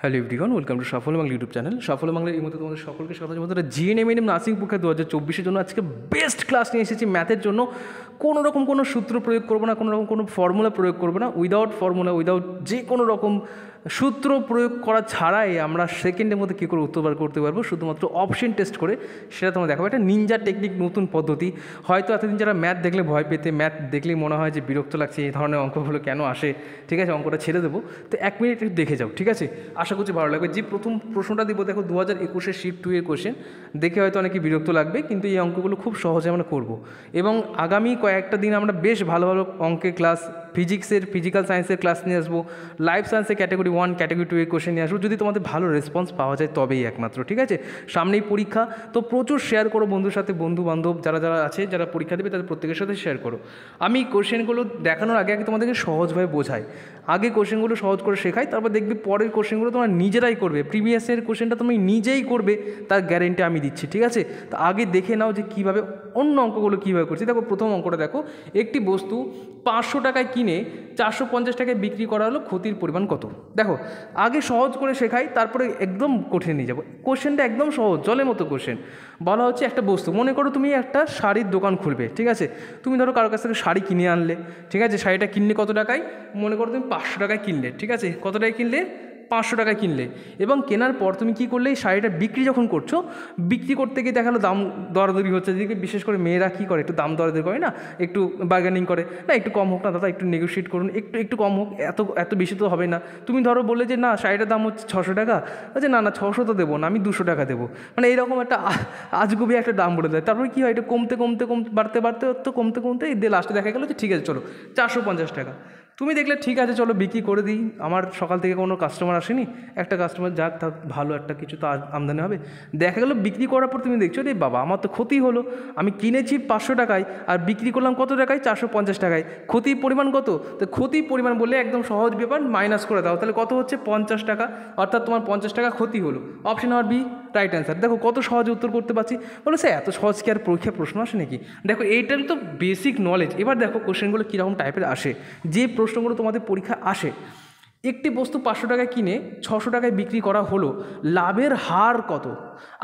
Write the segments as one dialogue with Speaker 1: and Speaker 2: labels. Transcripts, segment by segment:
Speaker 1: hello everyone welcome to সফল Bangla YouTube channel সফল বাংলা এই মধ্যে তোমাদের সকলকে স্বাগত জানাবো জিএনএম এম নার্সিং পরীক্ষা দু হাজার চব্বিশের জন্য আজকে বেস্ট ক্লাস নিয়ে এসেছি ম্যাথের জন্য কোনো রকম কোনো সূত্র প্রয়োগ করবো না কোনো রকম কোনো ফর্মুলা প্রয়োগ করবো না উইদাউট ফর্মুলা উইদাউট যে কোনো রকম সূত্র প্রয়োগ করা ছাড়াই আমরা সেকেন্ডের মধ্যে কী করে উত্তর বার করতে পারবো শুধুমাত্র অপশন টেস্ট করে সেটা তোমরা দেখাবো একটা নিনজা টেকনিক নতুন পদ্ধতি হয়তো এতদিন যারা ম্যাথ দেখলে ভয় পেতে ম্যাথ দেখলেই মনে হয় যে বিরক্ত লাগছে এই ধরনের অঙ্কগুলো কেন আসে ঠিক আছে অঙ্কটা ছেড়ে দেবো তো এক মিনিট দেখে যাও ঠিক আছে আশা করছি ভালো লাগবে যে প্রথম প্রশ্নটা দিব দেখো দু হাজার একুশে শিফট টু এর কোশ্চেন দেখে হয়তো অনেকে বিরক্ত লাগবে কিন্তু এই অঙ্কগুলো খুব সহজে আমরা করব এবং আগামী কয়েকটা দিন আমরা বেশ ভালো ভালো অঙ্কের ক্লাস ফিজিক্সের ফিজিক্যাল সায়েন্সের ক্লাস নিয়ে আসবো লাইফ সায়েন্সের ক্যাটাগরি ওয়ান ক্যাটাগরি টু এর কোশ্চেন নিয়ে আসবো যদি তোমাদের ভালো রেসপন্স পাওয়া যায় তবেই একমাত্র ঠিক আছে সামনেই পরীক্ষা তো প্রচুর শেয়ার করো বন্ধুর সাথে বন্ধু বান্ধব যারা যারা আছে যারা পরীক্ষা দেবে তাদের প্রত্যেকের সাথে শেয়ার করো আমি কোশ্চেনগুলো দেখানোর আগে আগে তোমাদেরকে সহজভাবে বোঝাই আগে কোশ্চেনগুলো সহজ করে শেখাই তারপর দেখবি পরের কোশ্চেনগুলো তোমার নিজেরাই করবে প্রিভিয়াসের কোশ্চেনটা তুমি নিজেই করবে তার গ্যারেন্টি আমি দিচ্ছি ঠিক আছে তো আগে দেখে নাও যে কীভাবে অন্য অঙ্কগুলো কীভাবে করছি দেখো প্রথম অঙ্কটা দেখো একটি বস্তু পাঁচশো টাকায় কিনে কিনে চারশো পঞ্চাশ টাকায় বিক্রি করা হলো ক্ষতির পরিমাণ কত দেখো আগে সহজ করে শেখাই তারপরে একদম কঠিন নিয়ে যাবো কোশ্চেনটা একদম সহজ জলের মতো কোশ্চেন বলা হচ্ছে একটা বস্তু মনে করো তুমি একটা শাড়ির দোকান খুলবে ঠিক আছে তুমি ধরো কারোর কাছ থেকে শাড়ি কিনে আনলে ঠিক আছে শাড়িটা কিনলে কত টাকায় মনে করো তুমি পাঁচশো টাকায় কিনলে ঠিক আছে কত টাকায় কিনলে পাঁচশো টাকায় কিনলে এবং কেনার পর তুমি কী করলে এই শাড়িটা বিক্রি যখন করছো বিক্রি করতে গিয়ে দেখালো দাম দরাদরি হচ্ছে যেদিকে বিশেষ করে মেয়েরা কী করে একটু দাম দরাদরি করে না একটু বার্গেনিং করে না একটু কম হোক না দাদা একটু নেগোসিয়েট করুন একটু একটু কম হোক এত এত বেশি তো হবে না তুমি ধরো বলে যে না শাড়িটার দাম হচ্ছে ছশো টাকা আচ্ছা না না ছশো তো দেবো না আমি দুশো টাকা দেবো মানে এইরকম একটা আজগুবি একটা দাম বলে দেয় তারপরে কী হয় এটা কমতে কমতে কমতে বাড়তে বাড়তে তো কমতে কমতে দিয়ে লাস্টে দেখা গেলো যে ঠিক আছে চলো চারশো পঞ্চাশ টাকা তুমি দেখলে ঠিক আছে চলো বিক্রি করে দিই আমার সকাল থেকে কোনো কাস্টমার আসেনি একটা কাস্টমার যাক থাক ভালো একটা কিছু তো আমদানি হবে দেখা গেলো বিক্রি করার পর তুমি দেখছো রে বাবা আমার তো ক্ষতি হলো আমি কিনেছি পাঁচশো টাকায় আর বিক্রি করলাম কত টাকায় চারশো পঞ্চাশ টাকায় ক্ষতির পরিমাণ কত তো ক্ষতির পরিমাণ বললে একদম সহজ ব্যাপার মাইনাস করে দাও তাহলে কত হচ্ছে পঞ্চাশ টাকা অর্থাৎ তোমার পঞ্চাশ টাকা ক্ষতি হলো option number B right answer দেখো কত সহজে উত্তর করতে পারছি বলে স্যার এত সহজ কি আর পরীক্ষার প্রশ্ন আসে নাকি দেখো এইটার তো বেসিক নলেজ এবার দেখো কোশ্চেনগুলো কীরকম টাইপের আসে যে প্রশ্নগুলো তোমাদের পরীক্ষা আসে একটি বস্তু পাঁচশো টাকায় কিনে ছশো টাকায় বিক্রি করা হলো লাভের হার কত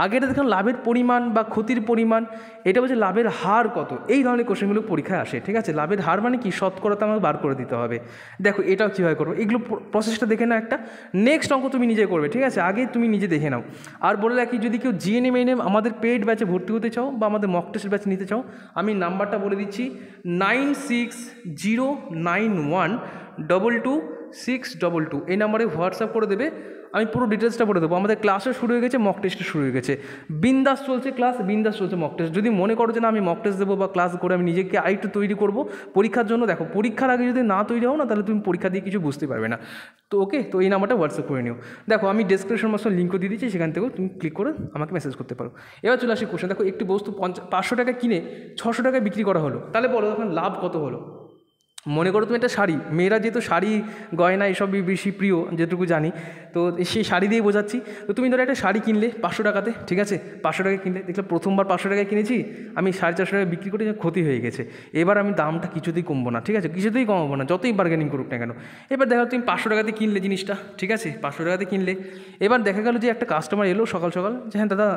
Speaker 1: আগেটা দেখুন লাভের পরিমাণ বা ক্ষতির পরিমাণ এটা বলছে লাভের হার কত এই ধরনের কোশ্চেনগুলো পরীক্ষায় আসে ঠিক আছে লাভের হার মানে কি শতকরা তো আমাকে বার করে দিতে হবে দেখো এটাও কীভাবে করবো এগুলো প্রসেসটা দেখে নাও একটা নেক্সট অঙ্ক তুমি নিজে করবে ঠিক আছে আগে তুমি নিজে দেখে নাও আর বলে রাখি যদি কেউ জিএনএম এনএম আমাদের পেড ব্যাচে ভর্তি হতে চাও বা আমাদের মক টেস্ট ব্যাচ নিতে চাও আমি নাম্বারটা বলে দিচ্ছি nine six zero nine one double two six double two এই নাম্বারে হোয়াটসঅ্যাপ করে দেবে আমি পুরো ডিটেলসটা পড়ে দেবো আমাদের ক্লাসও শুরু হয়ে গেছে মক টেস্টও শুরু হয়ে গেছে বিন্দাস চলছে ক্লাস বিন্দাস চলছে মক টেস্ট যদি মনে করো যে না আমি মক টেস্ট দেবো বা ক্লাস করে আমি নিজেকে আরেকটু তৈরি করব পরীক্ষার জন্য দেখো পরীক্ষার আগে যদি না তৈরি হও না তাহলে তুমি পরীক্ষা দিয়ে কিছু বুঝতে পারবে না তো ওকে তো এই নাম্বারটা হোয়াটসঅ্যাপ করে নিও দেখো আমি ডেসক্রিপশন বক্সে লিঙ্কও দিয়ে দিচ্ছি সেখান থেকেও তুমি ক্লিক করে আমাকে মেসেজ করতে পারো এবার চলে আসি কোশ্চেন দেখো একটি বস্তু পঞ্চা পাঁচশো টাকা কিনে ছশো টাকায় বিক্রি করা হলো তাহলে বলো তখন লাভ কত হলো মনে করো তুমি একটা শাড়ি মেয়েরা যেহেতু শাড়ি গয়না এসবই বেশি প্রিয় যেটুকু জানি তো সেই শাড়ি দিয়ে বোঝাচ্ছি তো তুমি ধরো একটা শাড়ি কিনলে পাঁচশো টাকাতে ঠিক আছে পাঁচশো টাকায় কিনলে দেখলে প্রথমবার পাঁচশো টাকায় কিনেছি আমি সাড়ে চারশো টাকায় বিক্রি করে ক্ষতি হয়ে গেছে এবার আমি দামটা কিছুতেই কমবো না ঠিক আছে কিছুতেই কমাবো না যতই বার্গেনিং করুক না কেন এবার দেখা তুমি পাঁচশো টাকাতে কিনলে জিনিসটা ঠিক আছে পাঁচশো টাকাতে কিনলে এবার দেখা গেল যে একটা কাস্টমার এলো সকাল সকাল যে হ্যাঁ দাদা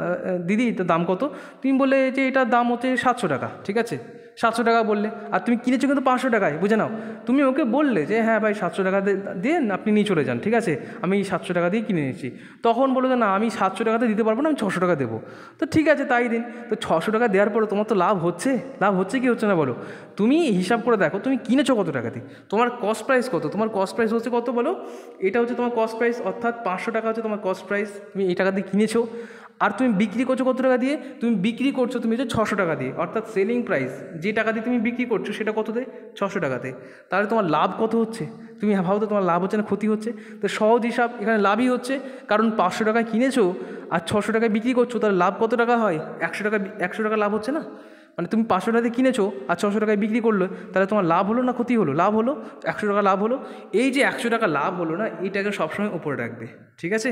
Speaker 1: দিদি তো দাম কত তুমি বলে যে এটার দাম হচ্ছে সাতশো টাকা ঠিক আছে সাতশো টাকা বললে আর তুমি কিনেছো কিন্তু পাঁচশো টাকায় বুঝে নাও তুমি ওকে বললে যে হ্যাঁ ভাই সাতশো টাকা দিন আপনি নিয়ে চলে যান ঠিক আছে আমি সাতশো টাকা দিয়ে কিনে নিচ্ছি তখন বলো যে না আমি সাতশো টাকাতে দিতে পারবো না আমি ছশো টাকা দেবো তো ঠিক আছে তাই দিন তো ছশো টাকা দেওয়ার পরে তোমার তো লাভ হচ্ছে লাভ হচ্ছে কি হচ্ছে না বলো তুমি হিসাব করে দেখো তুমি কিনেছো কত টাকাতে তোমার কস্ট প্রাইস কত তোমার কস্ট প্রাইস হচ্ছে কত বলো এটা হচ্ছে তোমার কস্ট প্রাইস অর্থাৎ পাঁচশো টাকা হচ্ছে তোমার কস্ট প্রাইস তুমি এই টাকা দিয়ে কিনেছো আর তুমি বিক্রি করছো কত টাকা দিয়ে তুমি বিক্রি করছো তুমি যে ছশো টাকা দিয়ে অর্থাৎ সেলিং প্রাইস যে টাকা দিয়ে তুমি বিক্রি করছো সেটা কত দেয় ছশো টাকাতে তাহলে তোমার লাভ কত হচ্ছে তুমি ভাবো তো তোমার লাভ হচ্ছে না ক্ষতি হচ্ছে তো সহজ হিসাব এখানে লাভই হচ্ছে কারণ পাঁচশো টাকায় কিনেছো আর ছশো টাকায় বিক্রি করছো তাহলে লাভ কত টাকা হয় একশো টাকা একশো টাকা লাভ হচ্ছে না মানে তুমি পাঁচশো টাকাতে কিনেছো আর ছশো টাকায় বিক্রি করলো তাহলে তোমার লাভ হলো না ক্ষতি হলো লাভ হলো একশো টাকা লাভ হলো এই যে একশো টাকা লাভ হলো না এইটাকে সবসময় উপরে রাখবে ঠিক আছে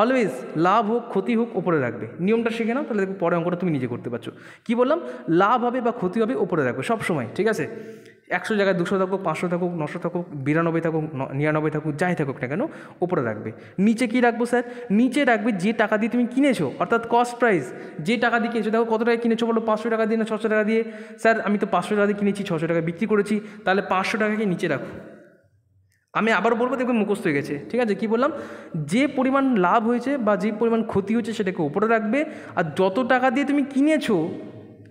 Speaker 1: অলওয়েজ লাভ হোক ক্ষতি হোক উপরে রাখবে নিয়মটা শিখে নাও তাহলে পরে অঙ্কটা তুমি নিজে করতে পারছো কী বললাম লাভ হবে বা ক্ষতি হবে ওপরে রাখবে সবসময় ঠিক আছে একশো জায়গায় দুশো থাকুক পাঁচশো থাকুক নশো থাকুক বিরানব্বই থাকুক নিরানব্বই থাকুক যাই থাকুক না কেন ওপরে রাখবে নিচে কি রাখবো স্যার নিচে রাখবে যে টাকা দিয়ে তুমি কিনেছো অর্থাৎ কস্ট প্রাইস যে টাকা দিয়ে কিনেছো দেখো কত টাকা কিনেছো বলো পাঁচশো টাকা দিয়ে না ছশো টাকা দিয়ে স্যার আমি তো পাঁচশো টাকা দিয়ে কিনেছি ছশো টাকা বিক্রি করেছি তাহলে পাঁচশো টাকাকে নিচে রাখো আমি আবার বলবো দেখবে মুখস্থ হয়ে গেছে ঠিক আছে কি বললাম যে পরিমাণ লাভ হয়েছে বা যে পরিমাণ ক্ষতি হয়েছে সেটাকে ওপরে রাখবে আর যত টাকা দিয়ে তুমি কিনেছো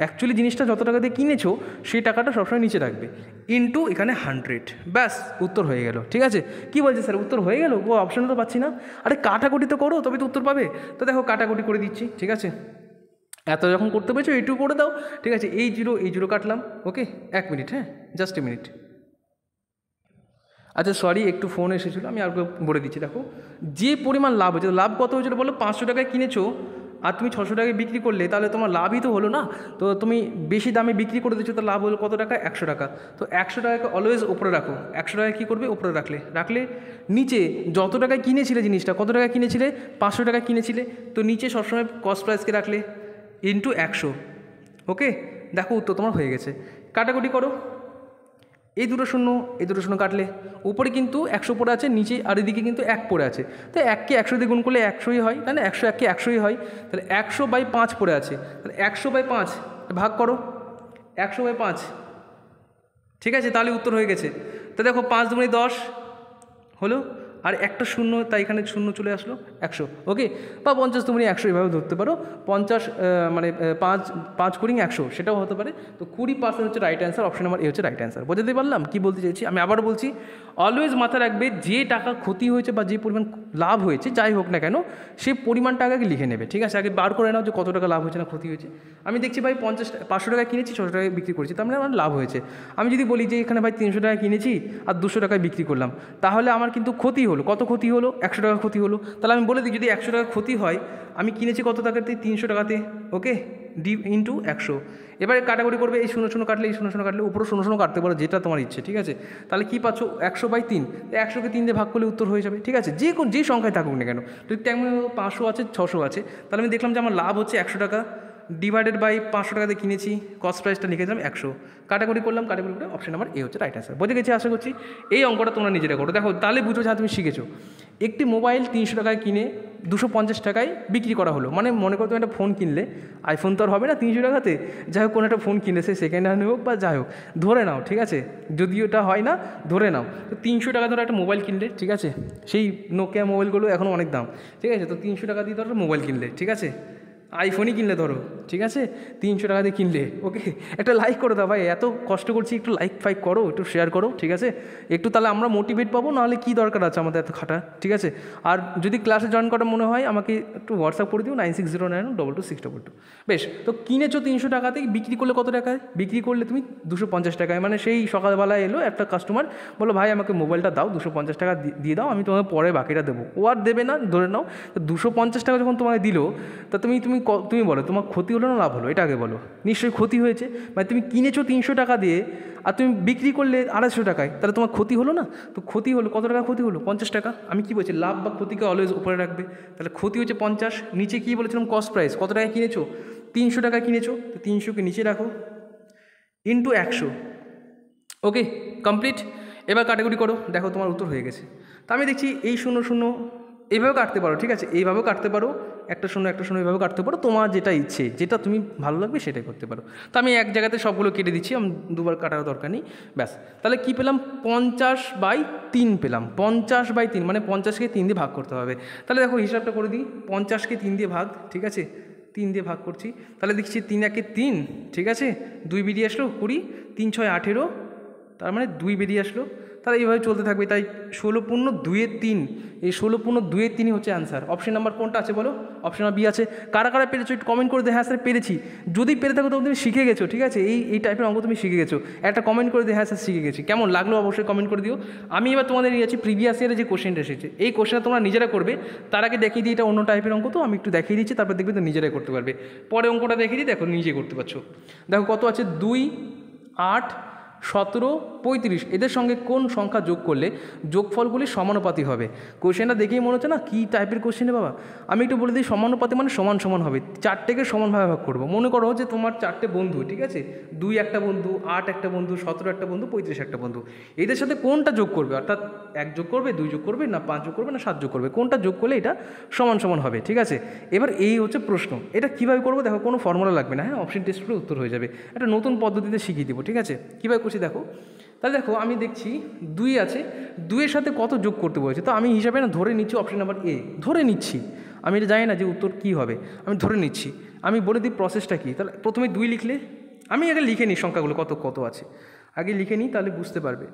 Speaker 1: অ্যাকচুয়ালি জিনিসটা যত টাকা দিয়ে কিনেছো সেই টাকাটা সবসময় নিচে রাখবে ইন্টু এখানে হান্ড্রেড ব্যাস উত্তর হয়ে গেল ঠিক আছে কি বলছে স্যার উত্তর হয়ে গেল ও অপশন তো পাচ্ছি না আরে কাটাকুটি তো করো তবে তো উত্তর পাবে তো দেখো কাটাকুটি করে দিচ্ছি ঠিক আছে এত যখন করতে পেরেছো এইটুকু করে দাও ঠিক আছে এই জিরো এই জিরো কাটলাম ওকে এক মিনিট হ্যাঁ জাস্ট এ মিনিট আচ্ছা সরি একটু ফোন এসেছিলো আমি আর বলে দিচ্ছি দেখো যে পরিমাণ লাভ হয়েছে লাভ কত হয়েছিল বলো পাঁচশো টাকায় কিনেছো আর তুমি ছশো টাকায় বিক্রি করলে তাহলে তোমার লাভই তো হলো না তো তুমি বেশি দামে বিক্রি করে দিচ্ছ তো লাভ হলো কত টাকা একশো টাকা তো একশো টাকাকে অলওয়েজ ওপরে রাখো একশো টাকায় কী করবে ওপরে রাখলে রাখলে নিচে যত টাকায় কিনেছিলে জিনিসটা কত টাকা কিনেছিলে পাঁচশো টাকা কিনেছিলে তো নিচে সবসময় কস্ট প্রাইসকে রাখলে ইন্টু একশো ওকে দেখো উত্তর তোমার হয়ে গেছে কাটাকুটি করো এই দুটো শূন্য এই দুটো শূন্য কাটলে উপরে কিন্তু একশো পড়ে আছে নিচে আর এদিকে কিন্তু এক পড়ে আছে তো এককে একশো দিয়ে গুণ করলে একশোই হয় তাহলে একশো এককে একশোই হয় তাহলে একশো বাই পাঁচ পড়ে আছে তাহলে একশো বাই পাঁচ ভাগ করো একশো বাই পাঁচ ঠিক আছে তাহলে উত্তর হয়ে গেছে তো দেখো পাঁচ দুগুণে দশ হলো আর একটা শূন্য তাই এখানে শূন্য চলে আসলো একশো ওকে বা পঞ্চাশ তুমি একশো এভাবে ধরতে পারো পঞ্চাশ মানে পাঁচ পাঁচ কুড়ি একশো সেটাও হতে পারে তো কুড়ি পার্সেন্ট হচ্ছে right answer option number A হচ্ছে রাইট অ্যান্সার বোঝাতে পারলাম কী বলতে চাইছি আমি আবার বলছি অলওয়েজ মাথা রাখবে যে টাকা ক্ষতি হয়েছে বা যে পরিমাণ লাভ হয়েছে যাই হোক না কেন সে পরিমাণ টাকাকে লিখে নেবে ঠিক আছে আগে বার করে নাও যে কত টাকা লাভ হয়েছে না ক্ষতি হয়েছে আমি দেখছি ভাই পঞ্চাশ পাঁচশো টাকা কিনেছি ছশো টাকায় বিক্রি করেছি তার মানে আমার লাভ হয়েছে আমি যদি বলি যে এখানে ভাই তিনশো টাকা কিনেছি আর দুশো টাকায় বিক্রি করলাম তাহলে আমার কিন্তু ক্ষতি হলো হলো কত ক্ষতি হলো একশো টাকা ক্ষতি হলো তাহলে আমি বলে দিই যদি একশো টাকা ক্ষতি হয় আমি কিনেছি কত টাকাতে তিনশো টাকাতে ওকে ডি ইন্টু একশো এবারে কাটাকুটি করবে এই শূন্য শূন্য কাটলে এই শূন্য শূন্য কাটলে উপরে শূন্য শূন্য কাটতে পারো যেটা তোমার ইচ্ছে ঠিক আছে তাহলে কী পাচ্ছ একশো বাই তিন একশোকে তিন দিয়ে ভাগ করলে উত্তর হয়ে যাবে ঠিক আছে যে যে সংখ্যায় থাকুক না কেন যদি তেমন পাঁচশো আছে ছশো আছে তাহলে আমি দেখলাম যে আমার লাভ হচ্ছে একশো টাকা ডিভাইডেড বাই পাঁচশো টাকাতে কিনেছি কস্ট প্রাইসটা দিলাম একশো ক্যাটাগরি করলাম ক্যাটাগরি করে অপশন নাম্বার এ হচ্ছে রাইট অ্যান্সার বোঝা গেছি আশা করছি এই অঙ্কটা তোমরা নিজেরা করো দেখো তাহলে বুঝো যা তুমি শিখেছো একটি মোবাইল তিনশো টাকায় কিনে দুশো পঞ্চাশ টাকায় বিক্রি করা হলো মানে মনে করো তুমি একটা ফোন কিনলে আইফোন তো আর হবে না তিনশো টাকাতে যাই হোক কোনো একটা ফোন কিনে সে সেকেন্ড হ্যান্ড হোক বা যাই হোক ধরে নাও ঠিক আছে যদি ওটা হয় না ধরে নাও তো তিনশো টাকা ধরো একটা মোবাইল কিনলে ঠিক আছে সেই নোকিয়া মোবাইলগুলো এখন অনেক দাম ঠিক আছে তো তিনশো টাকা দিয়ে ধরো মোবাইল কিনলে ঠিক আছে আইফোনই কিনলে ধরো ঠিক আছে তিনশো টাকা দিয়ে কিনলে ওকে একটা লাইক করে দাও ভাই এত কষ্ট করছি একটু লাইক ফাইক করো একটু শেয়ার করো ঠিক আছে একটু তাহলে আমরা মোটিভেট পাবো নাহলে কী দরকার আছে আমাদের এত খাটা ঠিক আছে আর যদি ক্লাসে জয়েন করা মনে হয় আমাকে একটু হোয়াটসঅ্যাপ করে দিও nine six zero nine double two six double two বেশ তো কিনেছো তিনশো টাকাতে বিক্রি করলে কত টাকায় বিক্রি করলে তুমি দুশো পঞ্চাশ টাকায় মানে সেই সকালবেলায় এলো একটা কাস্টমার বলো ভাই আমাকে মোবাইলটা দাও দুশো পঞ্চাশ টাকা দিয়ে দাও আমি তোমাকে পরে বাকিটা দেবো ও আর দেবে না ধরে নাও তো দুশো পঞ্চাশ টাকা যখন তোমায় দিল তা তুমি তুমি তুমি বলো তোমার ক্ষতি হলো না লাভ হলো এটা আগে বলো নিশ্চয়ই ক্ষতি হয়েছে মানে তুমি কিনেছো তিনশো টাকা দিয়ে আর তুমি বিক্রি করলে আড়াইশো টাকায় তাহলে তোমার ক্ষতি হলো না তো ক্ষতি হলো কত টাকা ক্ষতি হলো পঞ্চাশ টাকা আমি কি বলছি লাভ বা ক্ষতিকে অলওয়েজ উপরে রাখবে তাহলে ক্ষতি হচ্ছে পঞ্চাশ নিচে কী বলেছিলাম কস্ট প্রাইস কত টাকায় কিনেছো তিনশো টাকা কিনেছো তো তিনশোকে নিচে রাখো ইন্টু একশো ওকে কমপ্লিট এবার কাটাকুটি করো দেখো তোমার উত্তর হয়ে গেছে তা আমি দেখছি এই শূন্য শূন্য এইভাবেও কাটতে পারো ঠিক আছে এইভাবেও কাটতে পারো একটা শূন্য একটা শূন্য এভাবে কাটতে পারো তোমার যেটা ইচ্ছে যেটা তুমি ভালো লাগবে সেটাই করতে পারো তো আমি এক জায়গাতে সবগুলো কেটে দিচ্ছি আমি দুবার কাটার দরকার নেই ব্যাস তাহলে কি পেলাম পঞ্চাশ বাই তিন পেলাম পঞ্চাশ বাই তিন মানে পঞ্চাশকে তিন দিয়ে ভাগ করতে হবে তাহলে দেখো হিসাবটা করে দিই পঞ্চাশকে তিন দিয়ে ভাগ ঠিক আছে তিন দিয়ে ভাগ করছি তাহলে দেখছি তিন একে তিন ঠিক আছে দুই বেরিয়ে আসলো কুড়ি তিন ছয় আঠেরো তার মানে দুই বেরিয়ে আসলো তারা এইভাবে চলতে থাকবে তাই ষোলো পূর্ণ দুয়ে তিন এই ষোলো পূর্ণ দুয়ে তিনই হচ্ছে অ্যান্সার অপশন নাম্বার কোনটা আছে বলো অপশন নাম্বার বি আছে কারা কারা পেরেছো একটু কমেন্ট করে দে হ্যাঁ স্যার পেরেছি যদি পেরে থাকো তবে তুমি শিখে গেছো ঠিক আছে এই এই টাইপের অঙ্ক তুমি শিখে গেছো একটা কমেন্ট করে দে হ্যাঁ স্যার শিখে গেছি কেমন লাগলো অবশ্যই কমেন্ট করে দিও আমি এবার তোমাদের নিয়ে যাচ্ছি প্রিভিয়াস ইয়ারে যে কোশ্চেনটা এসেছে এই কোশ্চেনটা তোমরা নিজেরা করবে তার আগে দেখিয়ে দিই এটা অন্য টাইপের অঙ্ক তো আমি একটু দেখিয়ে দিচ্ছি তারপর দেখবে তো নিজেরাই করতে পারবে পরে অঙ্কটা দেখিয়ে দিই দেখো নিজে করতে পারছো দেখো কত আছে দুই আট সতেরো পঁয়ত্রিশ এদের সঙ্গে কোন সংখ্যা যোগ করলে যোগফলগুলি সমানুপাতি হবে কোশ্চেনটা দেখেই মনে হচ্ছে না কি টাইপের কোশ্চেন বাবা আমি একটু বলে দিই সমানুপাতি মানে সমান সমান হবে চারটেকে সমানভাবে ভাগ করবো মনে করো যে তোমার চারটে বন্ধু ঠিক আছে দুই একটা বন্ধু আট একটা বন্ধু সতেরো একটা বন্ধু পঁয়ত্রিশ একটা বন্ধু এদের সাথে কোনটা যোগ করবে অর্থাৎ এক যোগ করবে দুই যোগ করবে না পাঁচ যোগ করবে না সাত যোগ করবে কোনটা যোগ করলে এটা সমান সমান হবে ঠিক আছে এবার এই হচ্ছে প্রশ্ন এটা কীভাবে করবো দেখো কোনো ফর্মুলা লাগবে না হ্যাঁ অপশন টেস্ট করে উত্তর হয়ে যাবে একটা নতুন পদ্ধতিতে শিখিয়ে দিব ঠিক আছে কীভাবে বলছি দেখো তাহলে দেখো আমি দেখছি দুই আছে দুইয়ের সাথে কত যোগ করতে বলেছে তো আমি হিসাবে না ধরে নিচ্ছি অপশন নাম্বার এ ধরে নিচ্ছি আমি এটা জানি না যে উত্তর কী হবে আমি ধরে নিচ্ছি আমি বলে দিই প্রসেসটা কী তাহলে প্রথমে দুই লিখলে আমি আগে লিখে নিই সংখ্যাগুলো কত কত আছে আগে লিখে নিই তাহলে বুঝতে পারবে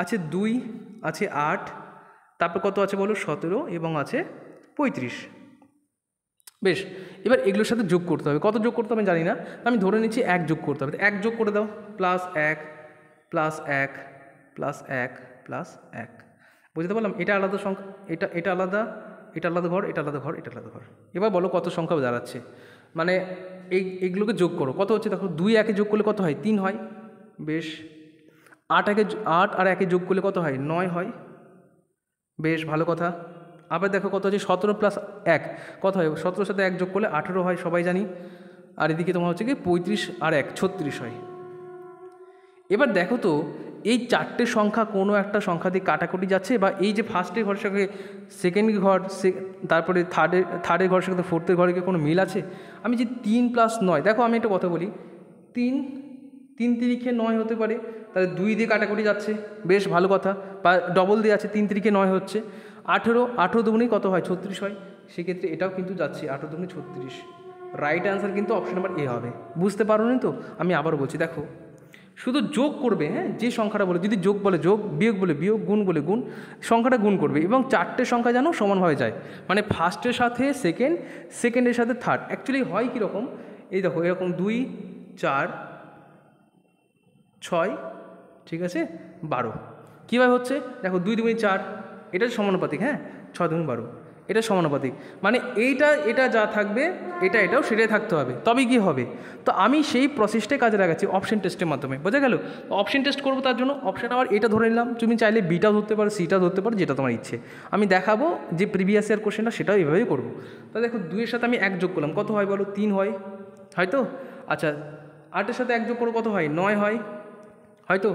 Speaker 1: আছে দুই আছে আট তারপর কত আছে বলো সতেরো এবং আছে পঁয়ত্রিশ বেশ এবার এগুলোর সাথে যোগ করতে হবে কত যোগ করতে হবে জানি না আমি ধরে নিচ্ছি এক যোগ করতে হবে এক যোগ করে দাও প্লাস এক প্লাস এক প্লাস এক প্লাস এক বুঝতে পারলাম এটা আলাদা সংখ্যা এটা এটা আলাদা এটা আলাদা ঘর এটা আলাদা ঘর এটা আলাদা ঘর এবার বলো কত সংখ্যা দাঁড়াচ্ছে মানে এই এগুলোকে যোগ করো কত হচ্ছে দেখো দুই একে যোগ করলে কত হয় তিন হয় বেশ আট একে আট আর একে যোগ করলে কত হয় নয় হয় বেশ ভালো কথা আবার দেখো কত হচ্ছে সতেরো প্লাস এক কত হয় সতেরোর সাথে এক যোগ করলে আঠেরো হয় সবাই জানি আর এদিকে তোমার হচ্ছে কি পঁয়ত্রিশ আর এক ছত্রিশ হয় এবার দেখো তো এই চারটে সংখ্যা কোনো একটা সংখ্যা দিয়ে কাটাকুটি যাচ্ছে বা এই যে ফার্স্টের ঘরের সঙ্গে সেকেন্ড ঘর সে তারপরে থার্ডের থার্ডের ঘরের সঙ্গে ফোর্থের ঘরে কোনো মিল আছে আমি যে তিন প্লাস নয় দেখো আমি একটা কথা বলি তিন তিন তিরিখে নয় হতে পারে তাহলে দুই দিয়ে কাটাকুটি যাচ্ছে বেশ ভালো কথা বা ডবল দিয়ে আছে তিন তিরিখে নয় হচ্ছে আঠেরো আঠেরো দুগুনি কত হয় ছত্রিশ হয় সেক্ষেত্রে এটাও কিন্তু যাচ্ছে আঠেরো দুগুনি ছত্রিশ রাইট অ্যান্সার কিন্তু অপশন নাম্বার এ হবে বুঝতে পারো তো আমি আবার বলছি দেখো শুধু যোগ করবে হ্যাঁ যে সংখ্যাটা বলে যদি যোগ বলে যোগ বিয়োগ বলে বিয়োগ গুণ বলে গুণ সংখ্যাটা গুণ করবে এবং চারটে সংখ্যা যেন সমানভাবে যায় মানে ফার্স্টের সাথে সেকেন্ড সেকেন্ডের সাথে থার্ড অ্যাকচুয়ালি হয় কীরকম এই দেখো এরকম দুই চার ছয় ঠিক আছে বারো কীভাবে হচ্ছে দেখো দুই দুই চার এটা সমানুপাতিক হ্যাঁ ছয় দুই বারো এটা সমানুপাতিক মানে এইটা এটা যা থাকবে এটা এটাও সেটাই থাকতে হবে তবে কি হবে তো আমি সেই প্রসেসটাই কাজে লাগাচ্ছি অপশন টেস্টের মাধ্যমে বোঝা গেল অপশন টেস্ট করবো তার জন্য অপশন আবার এটা ধরে নিলাম তুমি চাইলে বিটাও ধরতে পারো সিটাও ধরতে পারো যেটা তোমার ইচ্ছে আমি দেখাবো যে প্রিভিয়াস ইয়ার কোশ্চেনটা সেটাও এভাবেই করবো তা দেখো দুইয়ের সাথে আমি এক যোগ করলাম কত হয় বলো তিন হয় হয়তো আচ্ছা আটের সাথে এক যোগ করো কত হয় নয় হয় হয়তো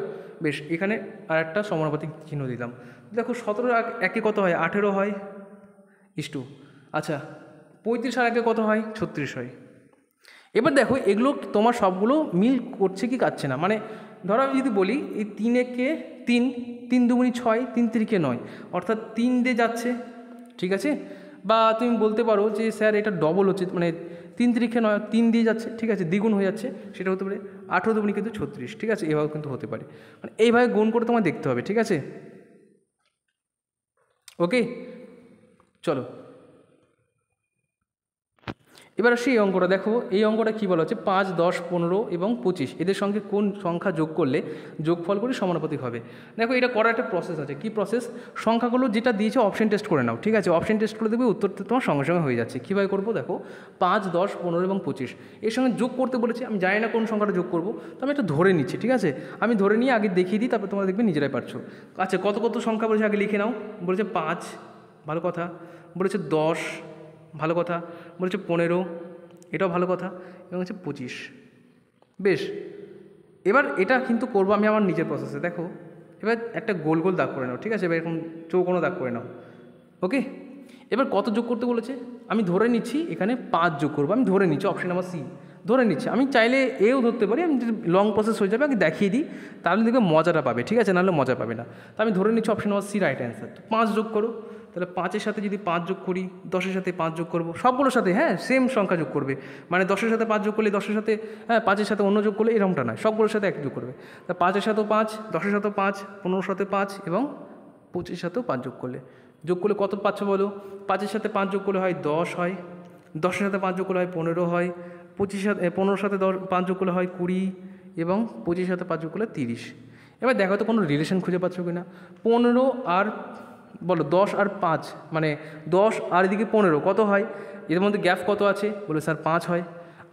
Speaker 1: বেশ এখানে আর একটা সমানুপাতিক চিহ্ন দিলাম দেখো সতেরো একে কত হয় আঠেরো হয় ইস্টু আচ্ছা পঁয়ত্রিশ আর একে কত হয় ছত্রিশ হয় এবার দেখো এগুলো তোমার সবগুলো মিল করছে কি কাটছে না মানে ধরো আমি যদি বলি এই তিন একে তিন তিন দুগুনি ছয় তিন তিরিকে নয় অর্থাৎ তিন দিয়ে যাচ্ছে ঠিক আছে বা তুমি বলতে পারো যে স্যার এটা ডবল হচ্ছে মানে তিন তিরিখে নয় তিন দিয়ে যাচ্ছে ঠিক আছে দ্বিগুণ হয়ে যাচ্ছে সেটা হতে পারে আঠেরো দুগুনি কিন্তু ছত্রিশ ঠিক আছে এভাবে কিন্তু হতে পারে মানে এইভাবে গুণ করে তোমায় দেখতে হবে ঠিক আছে ওকে চলো এবার সেই অঙ্কটা দেখো এই অঙ্কটা কী বলা হচ্ছে পাঁচ দশ পনেরো এবং পঁচিশ এদের সঙ্গে কোন সংখ্যা যোগ করলে যোগফল করে সমানুপাতি হবে দেখো এটা করার একটা প্রসেস আছে কি প্রসেস সংখ্যাগুলো যেটা দিয়েছে অপশন টেস্ট করে নাও ঠিক আছে অপশন টেস্ট করে দেবে উত্তর তোমার সঙ্গে সঙ্গে হয়ে যাচ্ছে কীভাবে করবো দেখো পাঁচ দশ পনেরো এবং পঁচিশ এর সঙ্গে যোগ করতে বলেছে আমি জানি না কোন সংখ্যাটা যোগ করবো তো আমি একটা ধরে নিচ্ছি ঠিক আছে আমি ধরে নিয়ে আগে দেখিয়ে দিই তারপর তোমরা দেখবে নিজেরাই পারছো আচ্ছা কত কত সংখ্যা বলেছে আগে লিখে নাও বলেছে পাঁচ ভালো কথা বলেছে দশ ভালো কথা বলেছে পনেরো এটাও ভালো কথা এবং হচ্ছে পঁচিশ বেশ এবার এটা কিন্তু করবো আমি আমার নিজের প্রসেসে দেখো এবার একটা গোল গোল দাগ করে নাও ঠিক আছে এবার এরকম চৌকোনো দাগ করে নাও ওকে এবার কত যোগ করতে বলেছে আমি ধরে নিচ্ছি এখানে পাঁচ যোগ করবো আমি ধরে নিচ্ছি অপশন নাম্বার সি ধরে নিচ্ছে আমি চাইলে এও ধরতে পারি আমি লং প্রসেস হয়ে যাবে আমি দেখিয়ে দিই তাহলে দেখবে মজাটা পাবে ঠিক আছে নাহলে মজা পাবে না তো আমি ধরে নিচ্ছি অপশন সি রাইট অ্যান্সার তো পাঁচ যোগ করো তাহলে পাঁচের সাথে যদি পাঁচ যোগ করি দশের সাথে পাঁচ যোগ করবো সবগুলোর সাথে হ্যাঁ সেম সংখ্যা যোগ করবে মানে দশের সাথে পাঁচ যোগ করলে দশের সাথে হ্যাঁ পাঁচের সাথে অন্য যোগ করলে এরকমটা নয় সবগুলোর সাথে এক যোগ করবে তা পাঁচের সাথেও পাঁচ দশের সাথেও পাঁচ পনেরোর সাথে পাঁচ এবং পঁচিশের সাথেও পাঁচ যোগ করলে যোগ করলে কত পাচ্ছ বলো পাঁচের সাথে পাঁচ যোগ করলে হয় দশ হয় দশের সাথে পাঁচ যোগ করলে হয় পনেরো হয় পঁচিশ সাথে পনেরোর সাথে দশ পাঁচ যোগ করলে হয় কুড়ি এবং পঁচিশ সাথে পাঁচ যোগ করলে তিরিশ এবার দেখো তো কোনো রিলেশন খুঁজে পাচ্ছ কি না পনেরো আর বলো দশ আর পাঁচ মানে দশ আর এদিকে পনেরো কত হয় এর মধ্যে গ্যাপ কত আছে বলে স্যার পাঁচ হয়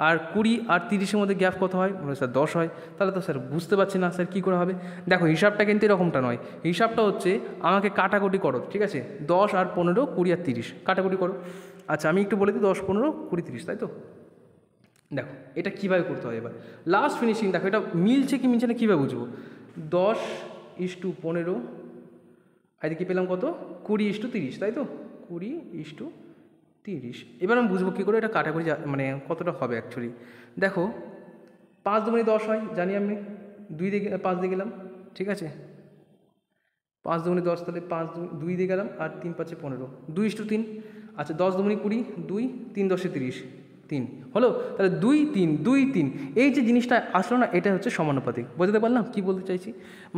Speaker 1: আর কুড়ি আর তিরিশের মধ্যে গ্যাপ কত হয় বলে স্যার দশ হয় তাহলে তো স্যার বুঝতে পারছি না স্যার কী করে হবে দেখো হিসাবটা কিন্তু এরকমটা নয় হিসাবটা হচ্ছে আমাকে কাটাকুটি করো ঠিক আছে দশ আর পনেরো কুড়ি আর তিরিশ কাটাকুটি করো আচ্ছা আমি একটু বলে দিই দশ পনেরো কুড়ি তিরিশ তাই তো দেখো এটা কীভাবে করতে হয় এবার লাস্ট ফিনিশিং দেখো এটা মিলছে কি মিলছে না কীভাবে বুঝবো দশ ইস টু পনেরো এদিকে পেলাম কত কুড়ি ইস টু তিরিশ তাই তো কুড়ি ইস টু তিরিশ এবার আমি বুঝবো কী করে এটা কাটাকুড়ি মানে কতটা হবে অ্যাকচুয়ালি দেখো পাঁচ দুমনি দশ হয় জানি আমি দুই দিয়ে পাঁচ দিয়ে গেলাম ঠিক আছে পাঁচ দুমনি দশ তাহলে পাঁচ দুই দিয়ে গেলাম আর তিন পাঁচে পনেরো দুই ইস টু তিন আচ্ছা দশ দুমনি কুড়ি দুই তিন দশে তিরিশ তিন হলো তাহলে দুই তিন দুই তিন এই যে জিনিসটা আসলো না এটা হচ্ছে সমানুপাতিক বোঝাতে পারলাম কি বলতে চাইছি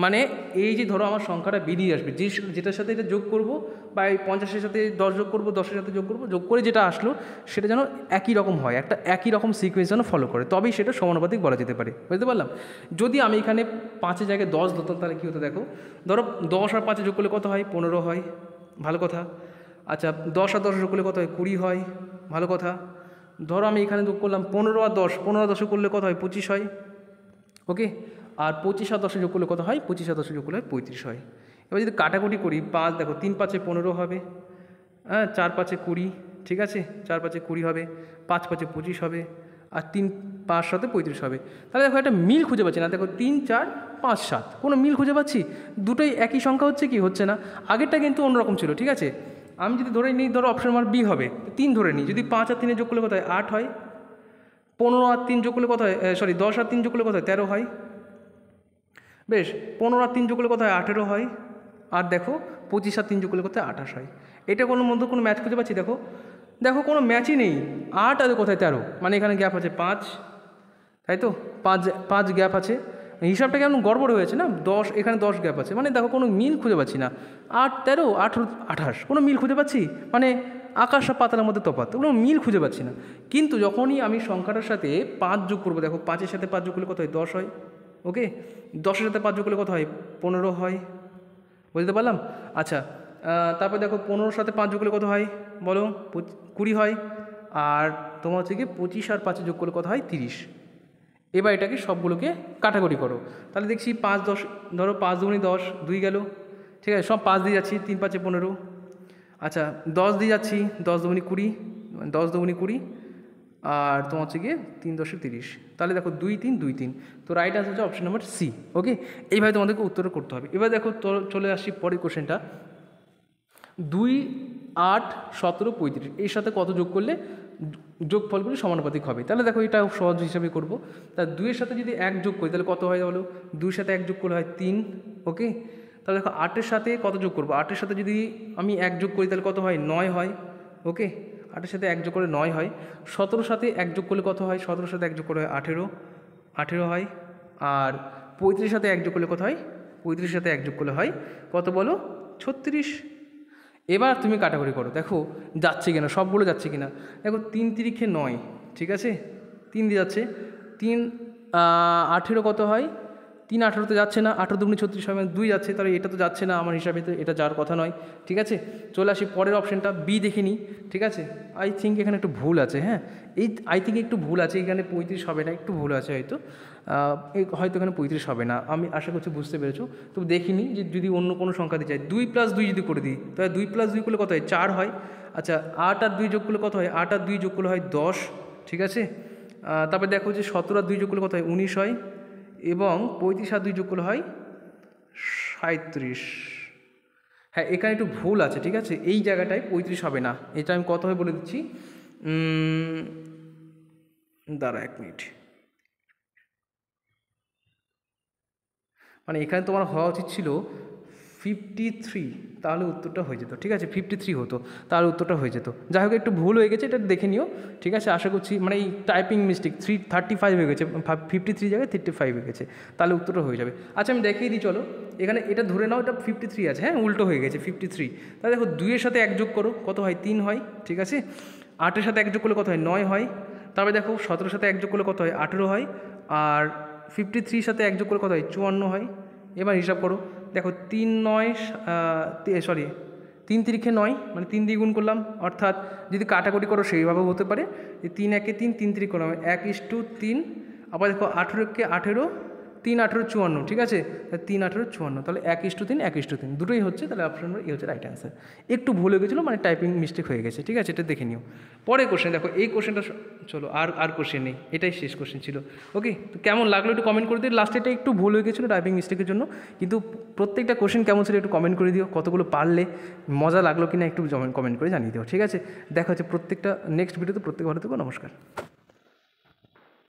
Speaker 1: মানে এই যে ধরো আমার সংখ্যাটা বেরিয়ে আসবে যে যেটার সাথে এটা যোগ করব বা এই পঞ্চাশের সাথে দশ যোগ করবো দশের সাথে যোগ করবো যোগ করে যেটা আসলো সেটা যেন একই রকম হয় একটা একই রকম সিকুয়েন্স যেন ফলো করে তবেই সেটা সমানুপাতিক বলা যেতে পারে বুঝতে পারলাম যদি আমি এখানে পাঁচে জায়গায় দশ ধরতাম তাহলে কী হতো দেখো ধরো দশ আর পাঁচে যোগ করলে কত হয় পনেরো হয় ভালো কথা আচ্ছা দশ আর দশ যোগ করলে কত হয় কুড়ি হয় ভালো কথা ধরো আমি এখানে যোগ করলাম পনেরো আর দশ পনেরো দশে করলে কত হয় পঁচিশ হয় ওকে আর পঁচিশ আর দশে যোগ করলে কত হয় পঁচিশ আর দশে যোগ করলে পঁয়ত্রিশ হয় এবার যদি কাটাকুটি করি পাঁচ দেখো তিন পাঁচে পনেরো হবে হ্যাঁ চার পাঁচে কুড়ি ঠিক আছে চার পাঁচে কুড়ি হবে পাঁচ পাঁচে পঁচিশ হবে আর তিন পাঁচ সাথে পঁয়ত্রিশ হবে তাহলে দেখো একটা মিল খুঁজে পাচ্ছি না দেখো তিন চার পাঁচ সাত কোনো মিল খুঁজে পাচ্ছি দুটোই একই সংখ্যা হচ্ছে কি হচ্ছে না আগেরটা কিন্তু অন্যরকম ছিল ঠিক আছে আমি যদি ধরে নিই ধরো অপশন আমার বি হবে তিন ধরে নিই যদি পাঁচ আর তিনে যোগ করলে কত হয় আট হয় পনেরো আর তিন যোগ করলে কত হয় সরি দশ আর তিন যোগ করলে কত হয় তেরো হয় বেশ পনেরো আর তিন যোগ করলে কত হয় আঠেরো হয় আর দেখো পঁচিশ আর তিন যোগ করলে কত হয় আঠাশ হয় এটা কোনো মধ্যে কোনো ম্যাচ খুঁজে পাচ্ছি দেখো দেখো কোনো ম্যাচই নেই আট আর কোথায় তেরো মানে এখানে গ্যাপ আছে পাঁচ তাই তো পাঁচ পাঁচ গ্যাপ আছে হিসাবটা কেমন গড়বড় হয়েছে না দশ এখানে দশ গ্যাপ আছে মানে দেখো কোনো মিল খুঁজে পাচ্ছি না আট তেরো আঠেরো আঠাশ কোনো মিল খুঁজে পাচ্ছি মানে আকাশ আর পাতালের মধ্যে তফাত কোনো মিল খুঁজে পাচ্ছি না কিন্তু যখনই আমি সংখ্যাটার সাথে পাঁচ যোগ করবো দেখো পাঁচের সাথে পাঁচ যোগ করলে কত হয় দশ হয় ওকে দশের সাথে পাঁচ যোগ করলে কত হয় পনেরো হয় বুঝতে পারলাম আচ্ছা তারপর দেখো পনেরোর সাথে পাঁচ যোগ করলে কত হয় বলো কুড়ি হয় আর তোমার হচ্ছে কি পঁচিশ আর পাঁচে যোগ করলে কত হয় তিরিশ এবার এটাকে সবগুলোকে কাটাগরি করো তাহলে দেখছি পাঁচ দশ ধরো পাঁচ দুগুনি দশ দুই গেল ঠিক আছে সব পাঁচ দিয়ে যাচ্ছি তিন পাঁচে পনেরো আচ্ছা দশ দিয়ে যাচ্ছি দশ দুগুনি কুড়ি দশ দুগুনি কুড়ি আর তোমার হচ্ছে গিয়ে তিন দশে তিরিশ তাহলে দেখো দুই তিন দুই তিন তো রাইট আনসার হচ্ছে অপশন নাম্বার সি ওকে এইভাবে তোমাদেরকে উত্তর করতে হবে এবার দেখো চলে আসছি পরের কোশ্চেনটা দুই আট সতেরো পঁয়ত্রিশ এর সাথে কত যোগ করলে যোগফলগুলি সমানুপাতিক হবে তাহলে দেখো এটা সহজ হিসাবে করব তা দুইয়ের সাথে যদি এক যোগ করি তাহলে কত হয় বলো দুইয়ের সাথে এক যোগ করলে হয় তিন ওকে তাহলে দেখো আটের সাথে কত যোগ করবো আটের সাথে যদি আমি এক যোগ করি তাহলে কত হয় নয় হয় ওকে আটের সাথে এক যোগ করে নয় হয় সতেরোর সাথে এক যোগ করলে কত হয় সতেরোর সাথে এক যোগ করে হয় আঠেরো আঠেরো হয় আর পঁয়ত্রিশের সাথে এক যোগ করলে কত হয় পঁয়ত্রিশের সাথে এক যোগ করলে হয় কত বলো ছত্রিশ এবার তুমি কাটাকুটি করো দেখো যাচ্ছে কিনা সবগুলো যাচ্ছে কিনা দেখো তিন তিরিখে নয় ঠিক আছে তিন দিয়ে যাচ্ছে তিন আঠেরো কত হয় তিন আঠেরোতে যাচ্ছে না আঠেরো দুগুনি ছত্রিশ হবে মানে দুই যাচ্ছে তাহলে এটা তো যাচ্ছে না আমার হিসাবে তো এটা যাওয়ার কথা নয় ঠিক আছে চলে আসি পরের অপশানটা বি দেখে নিই ঠিক আছে আই থিঙ্ক এখানে একটু ভুল আছে হ্যাঁ এই আই থিঙ্ক একটু ভুল আছে এখানে পঁয়ত্রিশ হবে না একটু ভুল আছে হয়তো হয়তো এখানে পঁয়ত্রিশ হবে না আমি আশা করছি বুঝতে পেরেছো তো দেখিনি যে যদি অন্য কোনো সংখ্যাতে চাই দুই প্লাস দুই যদি করে দিই তাহলে দুই প্লাস দুই করলে কত হয় চার হয় আচ্ছা আট আর দুই যোগ করলে কত হয় আট আর দুই যোগ করলে হয় দশ ঠিক আছে তারপরে দেখো যে সতেরো আর দুই যোগ করলে কত হয় উনিশ হয় এবং পঁয়ত্রিশ আর দুই যোগ করলে হয় সাঁত্রিশ হ্যাঁ এখানে একটু ভুল আছে ঠিক আছে এই জায়গাটায় পঁয়ত্রিশ হবে না এটা আমি কত হয় বলে দিচ্ছি দাঁড়া এক মিনিট মানে এখানে তোমার হওয়া উচিত ছিল ফিফটি থ্রি তাহলে উত্তরটা হয়ে যেত ঠিক আছে ফিফটি থ্রি হতো তাহলে উত্তরটা হয়ে যেত যাই হোক একটু ভুল হয়ে গেছে এটা দেখে নিও ঠিক আছে আশা করছি মানে এই typing mistake three thirty five হয়ে গেছে ফিফটি থ্রি জায়গায় থার্টি ফাইভ হয়ে গেছে তাহলে উত্তরটা হয়ে যাবে আচ্ছা আমি দেখিয়ে দিই চলো এখানে এটা ধরে নাও এটা ফিফটি থ্রি আছে হ্যাঁ উল্টো হয়ে গেছে ফিফটি থ্রি তাহলে দেখো দুইয়ের সাথে এক যোগ করো কত হয় তিন হয় ঠিক আছে আটের সাথে এক যোগ করলে কত হয় নয় হয় তারপরে দেখো সতেরোর সাথে এক যোগ করলে কত হয় আঠেরো হয় আর ফিফটি থ্রির সাথে এক যোগ করে কত হয় চুয়ান্ন হয় এবার হিসাব করো দেখো তিন নয় সরি তিন তিরিখে নয় মানে তিন দিয়ে গুণ করলাম অর্থাৎ যদি কাটাকুটি করো সেইভাবে হতে পারে যে তিন একে তিন তিন তিরিখ করলাম এক ইস টু তিন আবার দেখো আঠেরোকে আঠেরো তিন আঠেরো চুয়ান্ন ঠিক আছে তিন আঠেরো চুয়ান্ন তাহলে এক ইস্টু তিন এক ইস্টু তিন দুটোই হচ্ছে তাহলে অপশন নম্বর এ হচ্ছে রাইট অ্যান্সার একটু ভুল হয়ে গেছিলো মানে টাইপিং মিস্টেক হয়ে গেছে ঠিক আছে এটা দেখে নিও পরে কোশ্চেন দেখো এই কোশ্চেনটা চলো আর আর কোশ্চেন নেই এটাই শেষ কোশ্চেন ছিল ওকে তো কেমন লাগলো একটু কমেন্ট করে দিও লাস্টেটা একটু ভুল হয়ে গেছিলো টাইপিং মিস্টেকের জন্য কিন্তু প্রত্যেকটা কোশ্চেন কেমন ছিল একটু কমেন্ট করে দিও কতগুলো পারলে মজা লাগলো কি না একটু কমেন্ট করে জানিয়ে দিও ঠিক আছে দেখা হচ্ছে প্রত্যেকটা নেক্সট ভিডিওতে প্রত্যেক ভালো থেকে নমস্কার